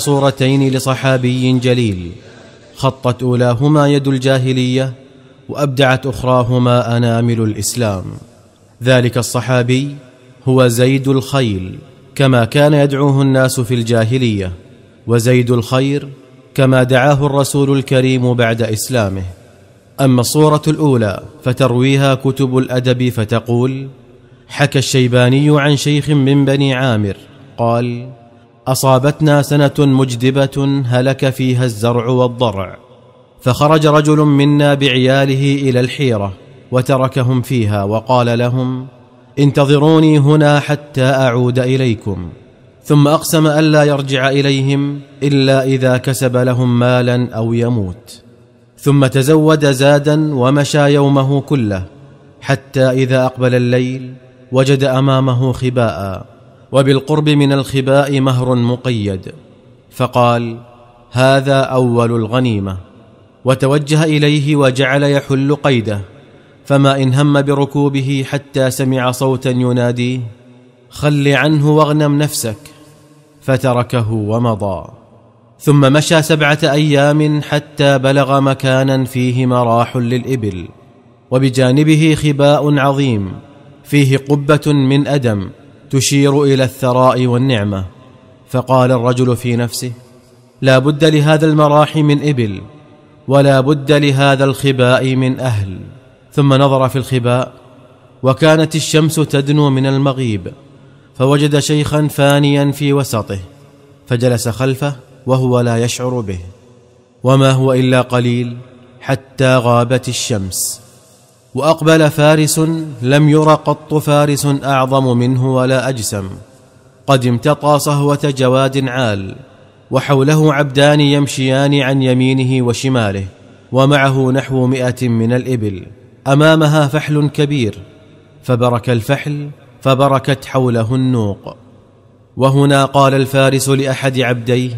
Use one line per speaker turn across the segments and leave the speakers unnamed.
صورتين لصحابي جليل خطت اولاهما يد الجاهليه وابدعت اخراهما انامل الاسلام ذلك الصحابي هو زيد الخيل كما كان يدعوه الناس في الجاهليه وزيد الخير كما دعاه الرسول الكريم بعد اسلامه اما الصوره الاولى فترويها كتب الادب فتقول حكى الشيباني عن شيخ من بني عامر قال اصابتنا سنه مجدبه هلك فيها الزرع والضرع فخرج رجل منا بعياله الى الحيره وتركهم فيها وقال لهم انتظروني هنا حتى اعود اليكم ثم اقسم الا يرجع اليهم الا اذا كسب لهم مالا او يموت ثم تزود زادا ومشى يومه كله حتى اذا اقبل الليل وجد امامه خباء وبالقرب من الخباء مهر مقيد فقال هذا اول الغنيمه وتوجه اليه وجعل يحل قيده فما ان هم بركوبه حتى سمع صوتا يناديه خل عنه واغنم نفسك فتركه ومضى ثم مشى سبعه ايام حتى بلغ مكانا فيه مراح للابل وبجانبه خباء عظيم فيه قبه من ادم تشير الى الثراء والنعمه فقال الرجل في نفسه لا بد لهذا المراح من ابل ولا بد لهذا الخباء من اهل ثم نظر في الخباء وكانت الشمس تدنو من المغيب فوجد شيخا فانيا في وسطه فجلس خلفه وهو لا يشعر به وما هو الا قليل حتى غابت الشمس واقبل فارس لم ير قط فارس اعظم منه ولا اجسم قد امتطى صهوه جواد عال وحوله عبدان يمشيان عن يمينه وشماله ومعه نحو مئه من الابل امامها فحل كبير فبرك الفحل فبركت حوله النوق وهنا قال الفارس لاحد عبديه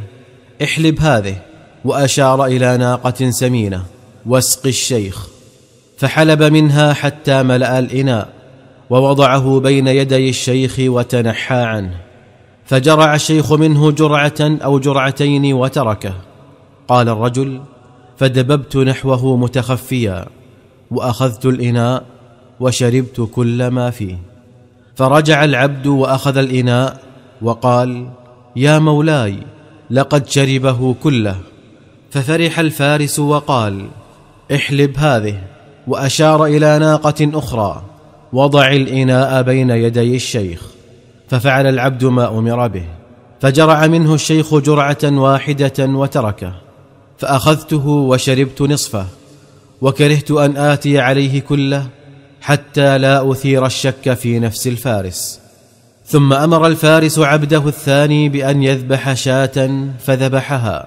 احلب هذه واشار الى ناقه سمينه واسق الشيخ فحلب منها حتى ملا الاناء ووضعه بين يدي الشيخ وتنحى عنه فجرع الشيخ منه جرعه او جرعتين وتركه قال الرجل فدببت نحوه متخفيا واخذت الاناء وشربت كل ما فيه فرجع العبد واخذ الاناء وقال يا مولاي لقد شربه كله ففرح الفارس وقال احلب هذه واشار الى ناقه اخرى وضع الاناء بين يدي الشيخ ففعل العبد ما امر به فجرع منه الشيخ جرعه واحده وتركه فاخذته وشربت نصفه وكرهت ان اتي عليه كله حتى لا اثير الشك في نفس الفارس ثم امر الفارس عبده الثاني بان يذبح شاه فذبحها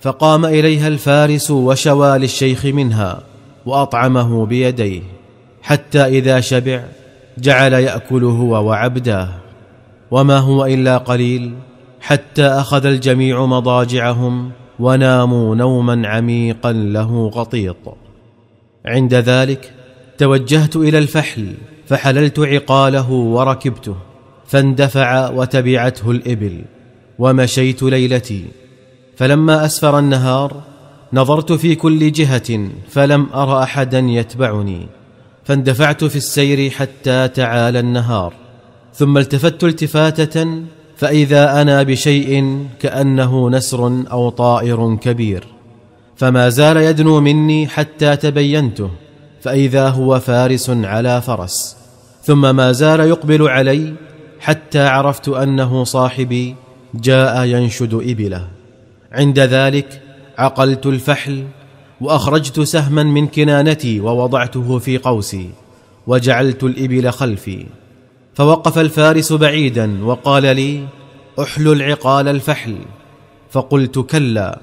فقام اليها الفارس وشوى للشيخ منها واطعمه بيديه حتى اذا شبع جعل ياكل هو وعبداه وما هو الا قليل حتى اخذ الجميع مضاجعهم وناموا نوما عميقا له غطيط عند ذلك توجهت الى الفحل فحللت عقاله وركبته فاندفع وتبعته الابل ومشيت ليلتي فلما اسفر النهار نظرت في كل جهه فلم ار احدا يتبعني فاندفعت في السير حتى تعالى النهار ثم التفت التفاته فاذا انا بشيء كانه نسر او طائر كبير فما زال يدنو مني حتى تبينته فاذا هو فارس على فرس ثم ما زال يقبل علي حتى عرفت انه صاحبي جاء ينشد ابله عند ذلك عقلت الفحل واخرجت سهما من كنانتي ووضعته في قوسي وجعلت الابل خلفي فوقف الفارس بعيدا وقال لي احلل عقال الفحل فقلت كلا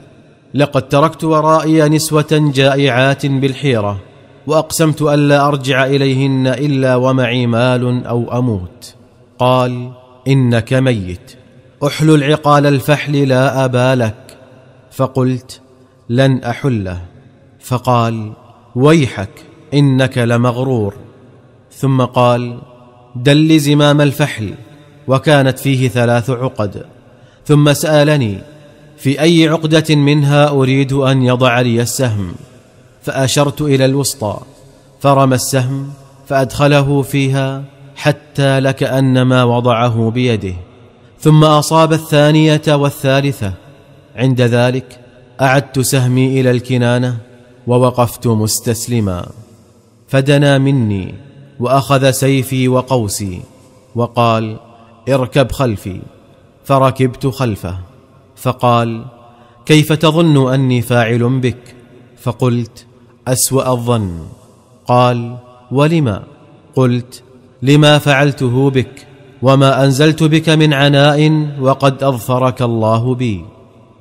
لقد تركت ورائي نسوه جائعات بالحيره واقسمت الا ارجع اليهن الا ومعي مال او اموت قال انك ميت احلل عقال الفحل لا ابالك فقلت لن احله فقال ويحك انك لمغرور ثم قال دل زمام الفحل وكانت فيه ثلاث عقد ثم سالني في اي عقده منها اريد ان يضع لي السهم فاشرت الى الوسطى فرمى السهم فادخله فيها حتى لكانما وضعه بيده ثم اصاب الثانيه والثالثه عند ذلك اعدت سهمي الى الكنانه ووقفت مستسلما فدنا مني واخذ سيفي وقوسي وقال اركب خلفي فركبت خلفه فقال كيف تظن اني فاعل بك فقلت اسوا الظن قال ولما قلت لما فعلته بك وما انزلت بك من عناء وقد اظفرك الله بي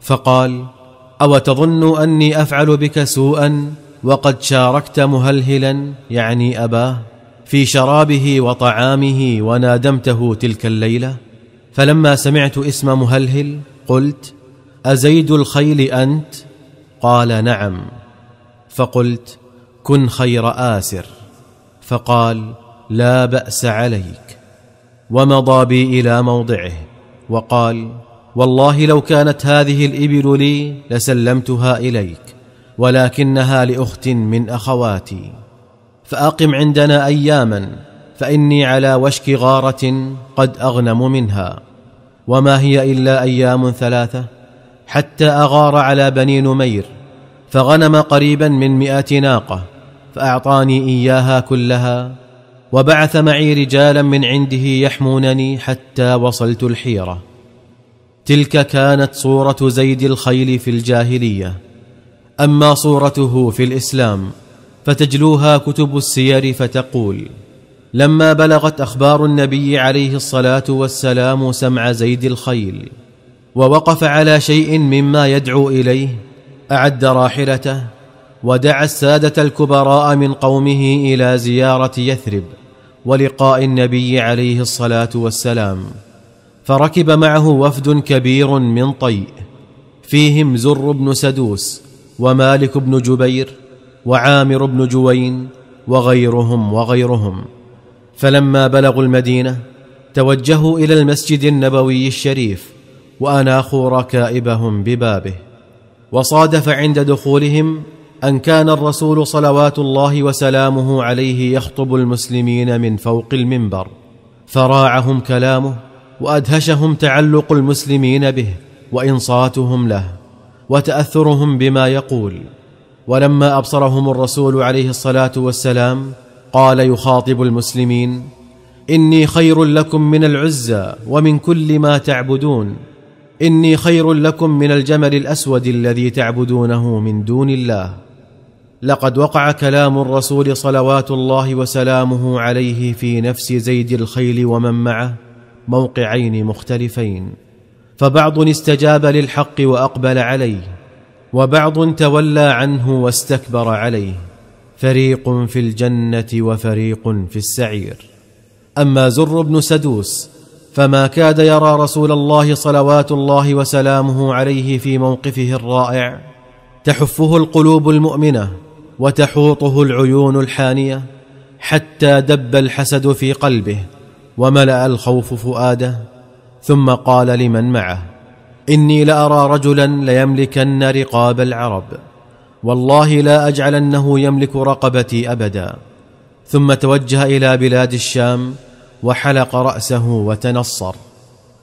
فقال او تظن اني افعل بك سوءا وقد شاركت مهلهلا يعني اباه في شرابه وطعامه ونادمته تلك الليله فلما سمعت اسم مهلهل قلت ازيد الخيل انت قال نعم فقلت كن خير اسر فقال لا باس عليك ومضى بي الى موضعه وقال والله لو كانت هذه الابل لي لسلمتها اليك ولكنها لاخت من اخواتي فاقم عندنا اياما فاني على وشك غاره قد اغنم منها وما هي الا ايام ثلاثه حتى اغار على بني نمير فغنم قريبا من مئه ناقه فاعطاني اياها كلها وبعث معي رجالا من عنده يحمونني حتى وصلت الحيره تلك كانت صوره زيد الخيل في الجاهليه اما صورته في الاسلام فتجلوها كتب السير فتقول لما بلغت اخبار النبي عليه الصلاه والسلام سمع زيد الخيل ووقف على شيء مما يدعو اليه اعد راحلته ودعا الساده الكبراء من قومه الى زياره يثرب ولقاء النبي عليه الصلاه والسلام فركب معه وفد كبير من طيء فيهم زر بن سدوس ومالك بن جبير وعامر بن جوين وغيرهم وغيرهم فلما بلغوا المدينه توجهوا الى المسجد النبوي الشريف واناخوا ركائبهم ببابه وصادف عند دخولهم ان كان الرسول صلوات الله وسلامه عليه يخطب المسلمين من فوق المنبر فراعهم كلامه وادهشهم تعلق المسلمين به وانصاتهم له وتاثرهم بما يقول ولما ابصرهم الرسول عليه الصلاه والسلام قال يخاطب المسلمين اني خير لكم من العزى ومن كل ما تعبدون اني خير لكم من الجمل الاسود الذي تعبدونه من دون الله لقد وقع كلام الرسول صلوات الله وسلامه عليه في نفس زيد الخيل ومن معه موقعين مختلفين فبعض استجاب للحق واقبل عليه وبعض تولى عنه واستكبر عليه فريق في الجنه وفريق في السعير اما زر بن سدوس فما كاد يرى رسول الله صلوات الله وسلامه عليه في موقفه الرائع تحفه القلوب المؤمنه وتحوطه العيون الحانيه حتى دب الحسد في قلبه وملا الخوف فؤاده ثم قال لمن معه اني لارى رجلا ليملكن رقاب العرب والله لا اجعلنه يملك رقبتي ابدا ثم توجه الى بلاد الشام وحلق راسه وتنصر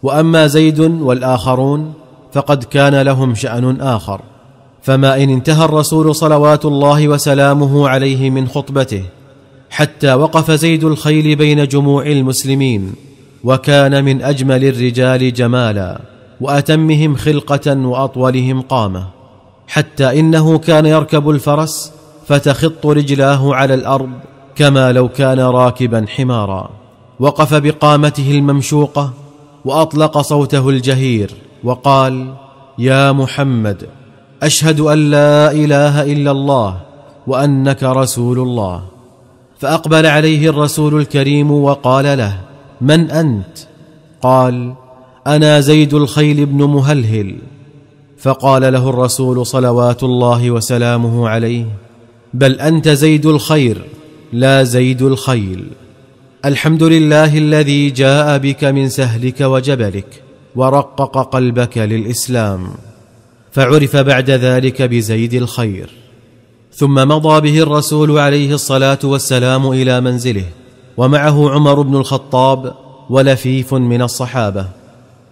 واما زيد والاخرون فقد كان لهم شان اخر فما ان انتهى الرسول صلوات الله وسلامه عليه من خطبته حتى وقف زيد الخيل بين جموع المسلمين وكان من اجمل الرجال جمالا واتمهم خلقه واطولهم قامه حتى انه كان يركب الفرس فتخط رجلاه على الارض كما لو كان راكبا حمارا وقف بقامته الممشوقه واطلق صوته الجهير وقال يا محمد اشهد ان لا اله الا الله وانك رسول الله فاقبل عليه الرسول الكريم وقال له من انت قال انا زيد الخيل بن مهلهل فقال له الرسول صلوات الله وسلامه عليه بل انت زيد الخير لا زيد الخيل الحمد لله الذي جاء بك من سهلك وجبلك ورقق قلبك للاسلام فعرف بعد ذلك بزيد الخير ثم مضى به الرسول عليه الصلاه والسلام الى منزله ومعه عمر بن الخطاب ولفيف من الصحابه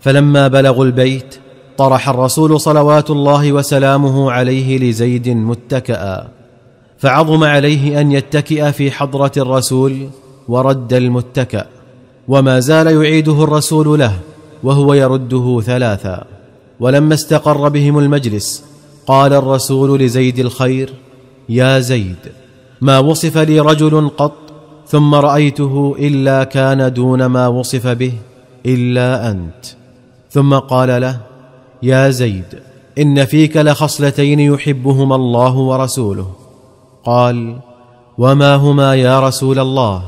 فلما بلغوا البيت طرح الرسول صلوات الله وسلامه عليه لزيد متكئا فعظم عليه ان يتكئ في حضره الرسول ورد المتكأ وما زال يعيده الرسول له وهو يرده ثلاثا ولما استقر بهم المجلس قال الرسول لزيد الخير يا زيد ما وصف لي رجل قط ثم رايته الا كان دون ما وصف به الا انت ثم قال له يا زيد ان فيك لخصلتين يحبهما الله ورسوله قال وما هما يا رسول الله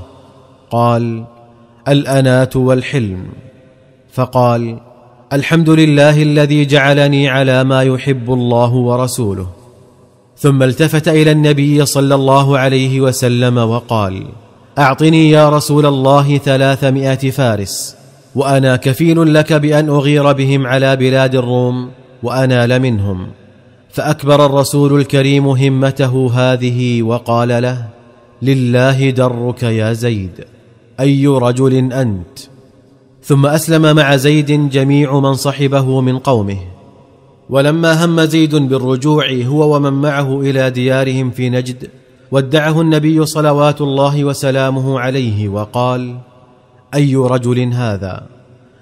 قال الاناه والحلم فقال الحمد لله الذي جعلني على ما يحب الله ورسوله ثم التفت الى النبي صلى الله عليه وسلم وقال اعطني يا رسول الله ثلاثمائه فارس وانا كفيل لك بان اغير بهم على بلاد الروم وانا لمنهم فاكبر الرسول الكريم همته هذه وقال له لله درك يا زيد اي رجل انت ثم اسلم مع زيد جميع من صحبه من قومه ولما هم زيد بالرجوع هو ومن معه الى ديارهم في نجد ودعه النبي صلوات الله وسلامه عليه وقال اي رجل هذا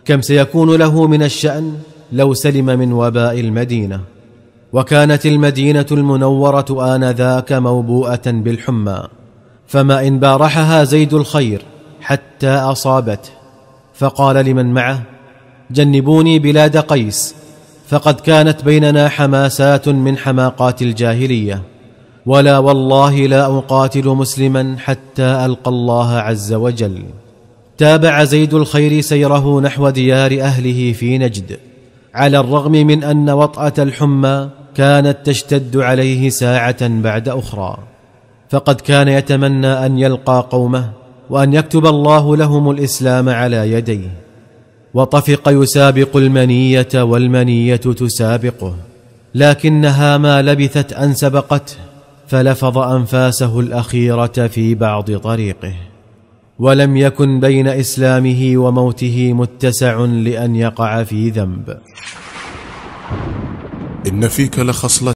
كم سيكون له من الشان لو سلم من وباء المدينه وكانت المدينه المنوره انذاك موبوءه بالحمى فما ان بارحها زيد الخير حتى اصابته فقال لمن معه جنبوني بلاد قيس فقد كانت بيننا حماسات من حماقات الجاهليه ولا والله لا اقاتل مسلما حتى القى الله عز وجل تابع زيد الخير سيره نحو ديار اهله في نجد على الرغم من ان وطاه الحمى كانت تشتد عليه ساعه بعد اخرى فقد كان يتمنى ان يلقى قومه وان يكتب الله لهم الاسلام على يديه وطفق يسابق المنيه والمنيه تسابقه لكنها ما لبثت ان سبقته فلفظ انفاسه الاخيره في بعض طريقه ولم يكن بين اسلامه وموته متسع لان يقع في ذنب ان فيك لخصله